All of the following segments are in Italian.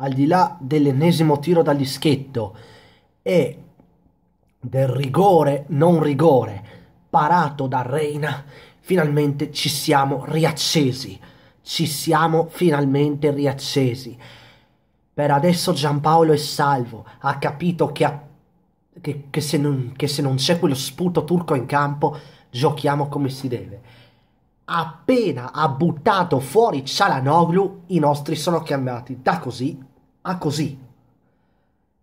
al di là dell'ennesimo tiro dall'ischetto e del rigore, non rigore, parato da Reina, finalmente ci siamo riaccesi. Ci siamo finalmente riaccesi. Per adesso Giampaolo è salvo, ha capito che, ha, che, che, se, non, che se non c'è quello sputo turco in campo, giochiamo come si deve appena ha buttato fuori Cialanoglu, i nostri sono cambiati da così a così.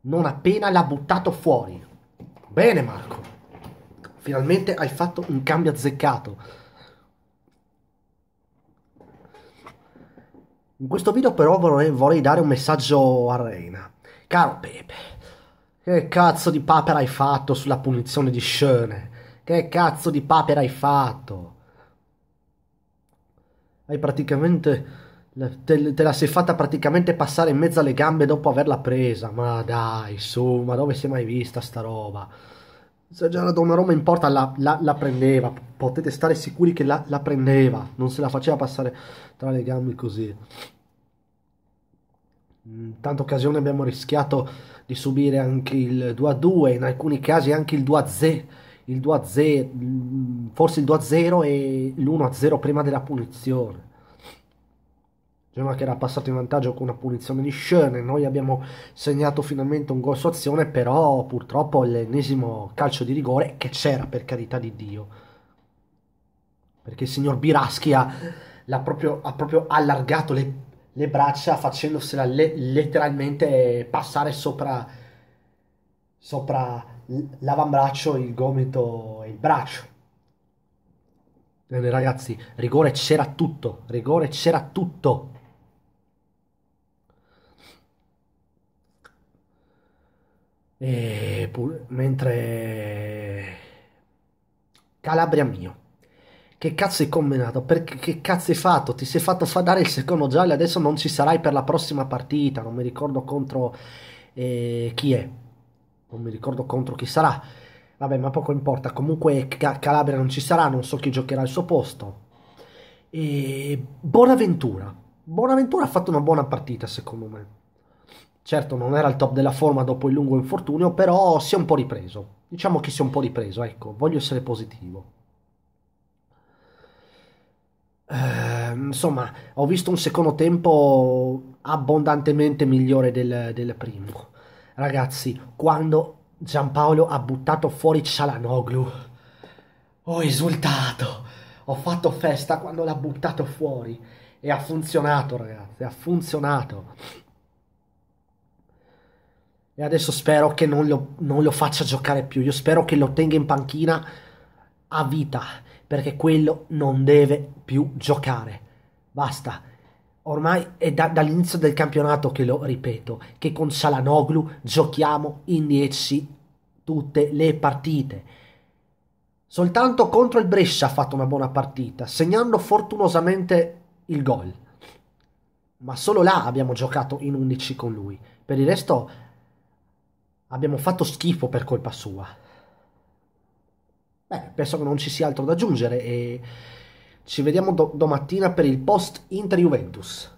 Non appena l'ha buttato fuori. Bene Marco, finalmente hai fatto un cambio azzeccato. In questo video però vorrei, vorrei dare un messaggio a Reina. Caro Pepe, che cazzo di papera hai fatto sulla punizione di Schöne? Che cazzo di papera hai fatto? Hai praticamente... Te, te, la sei fatta praticamente passare in mezzo alle gambe dopo averla presa. Ma dai, su, ma dove si è mai vista sta roba? Se già la donna Roma in porta la, la, la prendeva, potete stare sicuri che la, la, prendeva, non se la faceva passare tra le gambe così. In mm, tante occasioni abbiamo rischiato di subire anche il 2 a 2, in alcuni casi anche il 2 a 0 il 2-0, a forse il 2-0 a e l'1-0 a prima della punizione. Genova che era passato in vantaggio con una punizione di Schöne, noi abbiamo segnato finalmente un gol su azione, però purtroppo l'ennesimo calcio di rigore che c'era per carità di Dio. Perché il signor Biraschi ha, proprio, ha proprio, allargato le, le braccia facendosela le, letteralmente passare sopra, sopra l'avambraccio, il gomito e il braccio. Bene, eh, ragazzi, rigore c'era tutto, rigore c'era tutto. E pure, mentre Calabria mio. Che cazzo hai combinato? Perché che cazzo hai fatto? Ti sei fatto fa dare il secondo giallo e adesso non ci sarai per la prossima partita. Non mi ricordo contro eh, chi è non mi ricordo contro chi sarà. Vabbè, ma poco importa. Comunque Calabria non ci sarà, non so chi giocherà al suo posto. E Bonaventura. Bonaventura ha fatto una buona partita, secondo me. Certo, non era al top della forma dopo il lungo infortunio, però si è un po' ripreso. Diciamo che si è un po' ripreso, ecco, voglio essere positivo. Ehm, insomma, ho visto un secondo tempo abbondantemente migliore del, del primo Ragazzi, quando Giampaolo ha buttato fuori Cialanoglu, ho esultato, ho fatto festa quando l'ha buttato fuori e ha funzionato ragazzi, ha funzionato. E adesso spero che non lo, non lo faccia giocare più, io spero che lo tenga in panchina a vita, perché quello non deve più giocare. Basta. Ormai è da, dall'inizio del campionato che lo ripeto, che con Salanoglu giochiamo in 10 tutte le partite. Soltanto contro il Brescia ha fatto una buona partita, segnando fortunosamente il gol. Ma solo là abbiamo giocato in 11 con lui. Per il resto abbiamo fatto schifo per colpa sua. Beh, penso che non ci sia altro da aggiungere e... Ci vediamo do- domattina per il post Inter-Juventus.